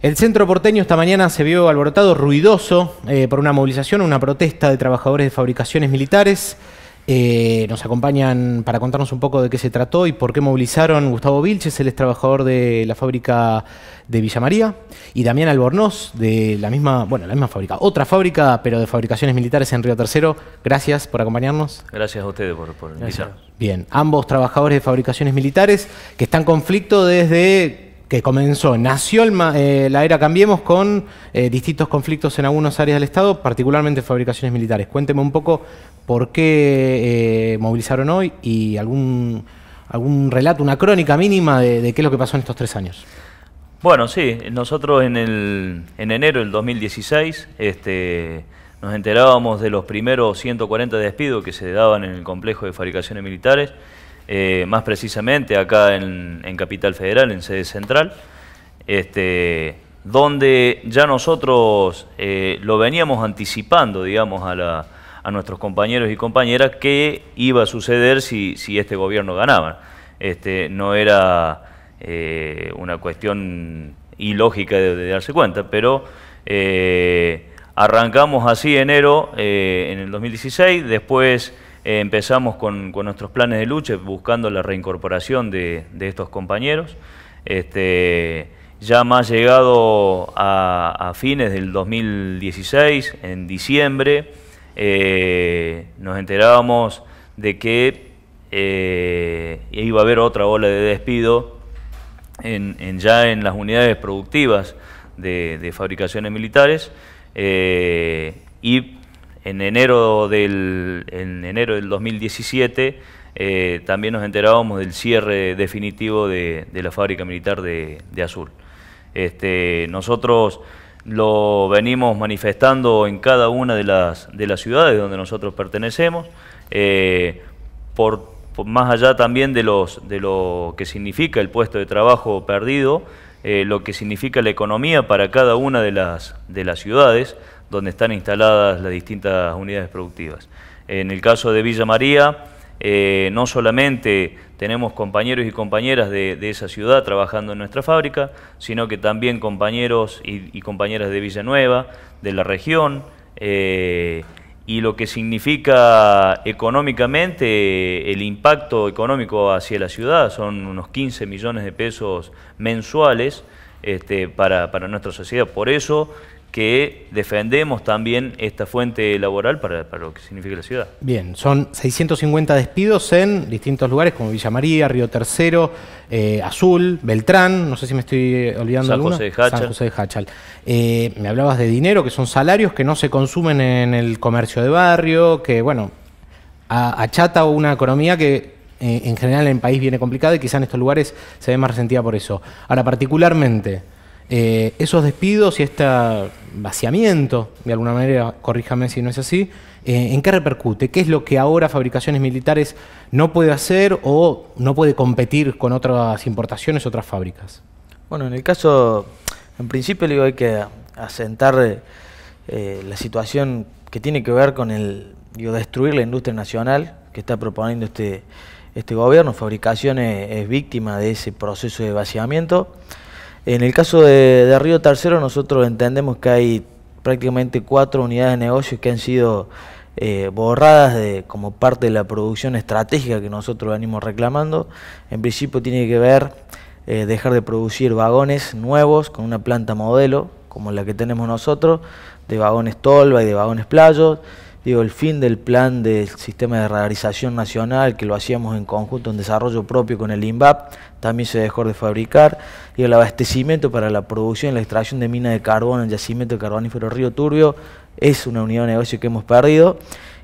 El centro porteño esta mañana se vio alborotado, ruidoso, eh, por una movilización, una protesta de trabajadores de fabricaciones militares. Eh, nos acompañan para contarnos un poco de qué se trató y por qué movilizaron Gustavo Vilches, él es trabajador de la fábrica de Villa María, y Damián Albornoz, de la misma, bueno, la misma fábrica, otra fábrica, pero de fabricaciones militares en Río Tercero. Gracias por acompañarnos. Gracias a ustedes por, por invitarnos. Bien, ambos trabajadores de fabricaciones militares que están en conflicto desde que comenzó, nació eh, la era Cambiemos con eh, distintos conflictos en algunas áreas del Estado, particularmente fabricaciones militares. Cuénteme un poco por qué eh, movilizaron hoy y algún, algún relato, una crónica mínima de, qué es lo que pasó en estos tres años. Bueno, sí, nosotros en, el, en enero del 2016 este, nos enterábamos de los primeros 140 despidos que se daban en el complejo de fabricaciones militares eh, más precisamente acá en, Capital Federal, en sede central, este, donde ya nosotros eh, lo veníamos anticipando, digamos, a, nuestros compañeros y compañeras qué iba a suceder si, este gobierno ganaba. Este, no era eh, una cuestión ilógica de, de darse cuenta, pero arrancamos así enero en el 2016, después... Eh, empezamos con, nuestros planes de lucha, buscando la reincorporación de, estos compañeros. Este, ya más llegado a, fines del 2016, en diciembre, eh, nos enterábamos de que eh, iba a haber otra ola de despido en, ya en las unidades productivas de, fabricaciones militares y en enero del, en enero del 2017 eh, también nos enterábamos del cierre definitivo de, la fábrica militar de, Azul. Este, nosotros lo venimos manifestando en cada una de las, ciudades donde nosotros pertenecemos, eh, por, más allá también de, lo que significa el puesto de trabajo perdido, eh, lo que significa la economía para cada una de las ciudades, donde están instaladas las distintas unidades productivas. En el caso de Villa María, eh, no solamente tenemos compañeros y compañeras de, esa ciudad trabajando en nuestra fábrica, sino que también compañeros y, compañeras de Villanueva, de la región, eh, y lo que significa económicamente el impacto económico hacia la ciudad, son unos 15 millones de pesos mensuales este, para, para nuestra sociedad. Por eso que defendemos también esta fuente laboral para, lo que significa la ciudad. Bien, son 650 despidos en distintos lugares como Villa María, Río Tercero, eh, Azul, Beltrán, no sé si me estoy olvidando San José de Hachal. San José de Hachal. Eh, me hablabas de dinero, que son salarios que no se consumen en el comercio de barrio, que bueno, achata una economía que eh, en general en el país viene complicada y quizá en estos lugares se ve más resentida por eso. Ahora, particularmente eh, esos despidos y este vaciamiento, de alguna manera, corríjame si no es así, eh, ¿en qué repercute? ¿Qué es lo que ahora Fabricaciones Militares no puede hacer o no puede competir con otras importaciones, otras fábricas? Bueno, en el caso, en principio hay que asentar eh, la situación que tiene que ver con el destruir la industria nacional que está proponiendo este, este gobierno. Fabricaciones es víctima de ese proceso de vaciamiento. En el caso de, Río Tercero, nosotros entendemos que hay prácticamente cuatro unidades de negocios que han sido eh, borradas como parte de la producción estratégica que nosotros venimos reclamando. En principio tiene que ver eh, dejar de producir vagones nuevos con una planta modelo, como la que tenemos nosotros, de vagones tolva y de vagones playo. Digo, el fin del plan del sistema de radarización nacional, que lo hacíamos en conjunto, en desarrollo propio con el INVAP, también se dejó de fabricar. Y el abastecimiento para la producción y la extracción de mina de carbón en el yacimiento de carbonífero Río Turbio es una unidad de negocio que hemos perdido.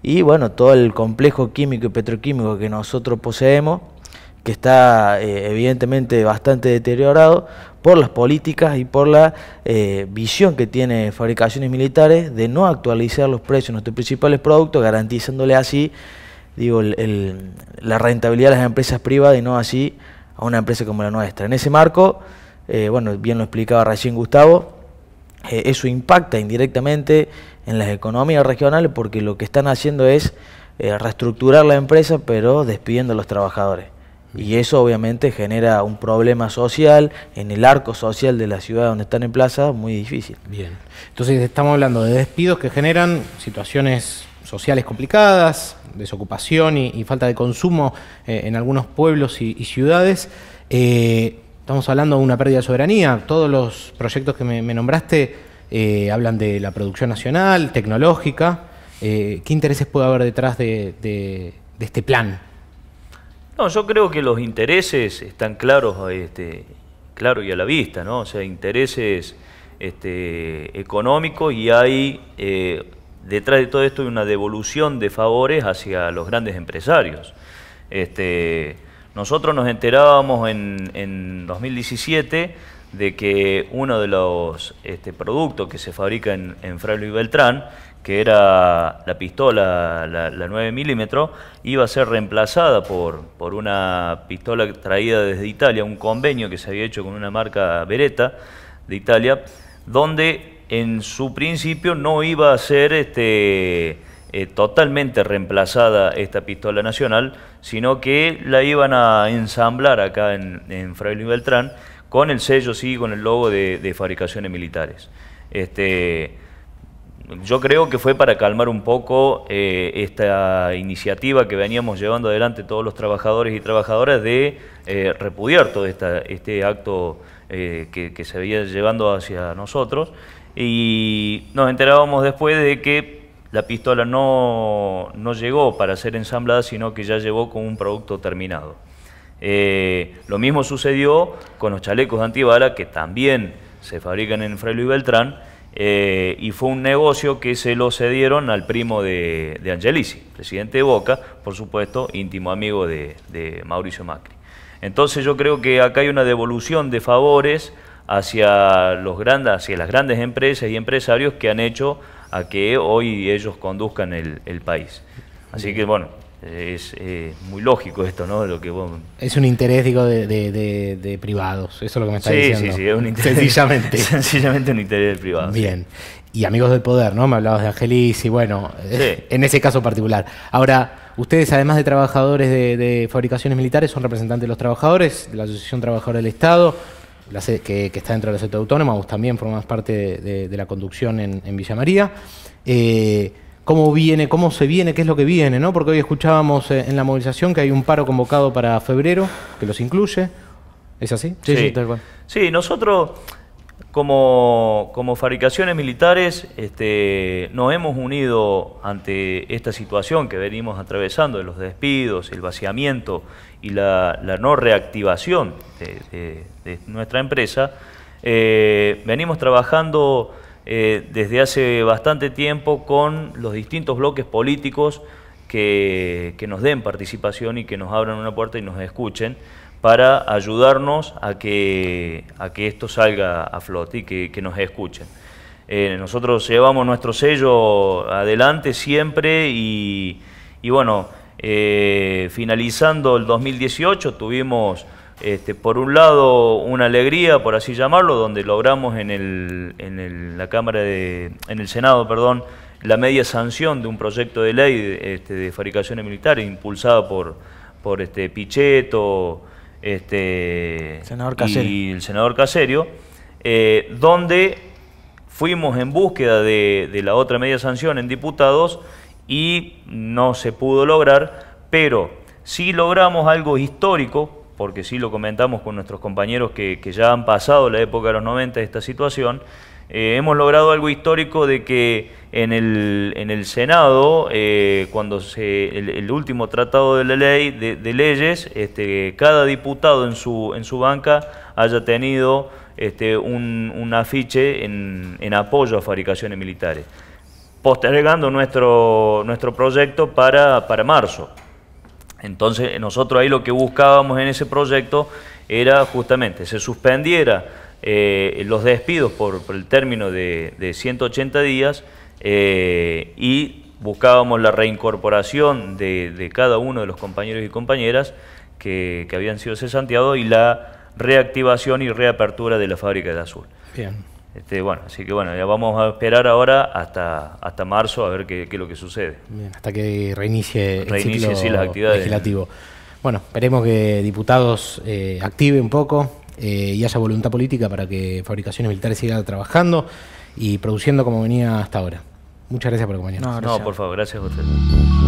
Y bueno, todo el complejo químico y petroquímico que nosotros poseemos que está eh, evidentemente bastante deteriorado por las políticas y por la eh, visión que tiene Fabricaciones Militares de no actualizar los precios de nuestros principales productos, garantizándole así digo, la rentabilidad a las empresas privadas y no así a una empresa como la nuestra. En ese marco, eh, bueno, bien lo explicaba recién Gustavo, eso impacta indirectamente en las economías regionales porque lo que están haciendo es reestructurar la empresa pero despidiendo a los trabajadores. Y eso obviamente genera un problema social en el arco social de la ciudad donde están en plaza, muy difícil. Bien. Entonces estamos hablando de despidos que generan situaciones sociales complicadas, desocupación y, falta de consumo eh, en algunos pueblos y, ciudades. Eh, estamos hablando de una pérdida de soberanía. Todos los proyectos que me, nombraste eh, hablan de la producción nacional, tecnológica. ¿Qué intereses puede haber detrás de este plan? No, yo creo que los intereses están claros, este, claro y a la vista, ¿no? O sea, intereses este, económicos y hay eh, detrás de todo esto una devolución de favores hacia los grandes empresarios. Este, nosotros nos enterábamos en 2017 de que uno de los este, productos que se fabrica en, en y Beltrán, que era la pistola, la, 9 milímetros, iba a ser reemplazada por, una pistola traída desde Italia, un convenio que se había hecho con una marca Beretta de Italia, donde en su principio no iba a ser este, eh, totalmente reemplazada esta pistola nacional, sino que la iban a ensamblar acá en, en y Beltrán con el sello, sí, con el logo de, fabricaciones militares. Este, yo creo que fue para calmar un poco eh, esta iniciativa que veníamos llevando adelante todos los trabajadores y trabajadoras de eh, repudiar todo este acto eh, que, se había llevando hacia nosotros. Y nos enterábamos después de que la pistola no, no llegó para ser ensamblada, sino que ya llegó con un producto terminado. Eh, lo mismo sucedió con los chalecos de antibala que también se fabrican en Fray y Beltrán eh, y fue un negocio que se lo cedieron al primo de, Angelisi, presidente de Boca, por supuesto, íntimo amigo de, Mauricio Macri. Entonces yo creo que acá hay una devolución de favores hacia, los grandes, hacia las grandes empresas y empresarios que han hecho a que hoy ellos conduzcan el, el país. Así que bueno, es eh, muy lógico esto, ¿no? Lo que Es un interés, digo, de, privados, eso es lo que me está diciendo. Sí, sí, sí, es un interés. Sencillamente. Sencillamente un interés privado. Bien. Y amigos del poder, ¿no? Me hablabas de Angelis y bueno, eh, en ese caso particular. Ahora, ustedes, además de trabajadores de, fabricaciones militares, son representantes de los trabajadores, de la Asociación Trabajadora del Estado, que, está dentro del la autónomo, vos también formás parte de, la conducción en, Villa María. Eh, cómo viene, cómo se viene, qué es lo que viene, ¿no? Porque hoy escuchábamos eh, en la movilización que hay un paro convocado para febrero, que los incluye. ¿Es así? Sí, sí, nosotros como, fabricaciones militares este, nos hemos unido ante esta situación que venimos atravesando de los despidos, el vaciamiento y la, no reactivación de, nuestra empresa. Eh, venimos trabajando eh, desde hace bastante tiempo con los distintos bloques políticos que, nos den participación y que nos abran una puerta y nos escuchen para ayudarnos a que, a que esto salga a flote y que, nos escuchen. Eh, nosotros llevamos nuestro sello adelante siempre y, bueno, eh, finalizando el 2018 tuvimos este, por un lado, una alegría, por así llamarlo, donde logramos en, el, la Cámara en el Senado, perdón, la media sanción de un proyecto de ley este, de fabricaciones militares impulsada por, por este, Pichetto este, y el senador Caserio, eh, donde fuimos en búsqueda de, de la otra media sanción en diputados y no se pudo lograr, pero sí logramos algo histórico porque sí lo comentamos con nuestros compañeros que, ya han pasado la época de los 90 de esta situación, eh, hemos logrado algo histórico de que en el, Senado, eh, cuando se, el, último tratado de la ley de, leyes, este, cada diputado en su, en su banca haya tenido este, un, afiche en, apoyo a fabricaciones militares, postergando nuestro, nuestro proyecto para, para marzo. Entonces nosotros ahí lo que buscábamos en ese proyecto era justamente se suspendiera eh, los despidos por, el término de, 180 días eh, y buscábamos la reincorporación de, cada uno de los compañeros y compañeras que, que habían sido cesanteados y la reactivación y reapertura de la fábrica de Azul. Bien. Este, bueno, así que bueno, ya vamos a esperar ahora hasta, hasta marzo a ver qué, es lo que sucede. hasta que reinicie, reinicie el ciclo legislativo. Bueno, esperemos que diputados eh, active un poco eh, y haya voluntad política para que Fabricaciones Militares siga trabajando y produciendo como venía hasta ahora. Muchas gracias por acompañarnos. No, no por favor, gracias a ustedes.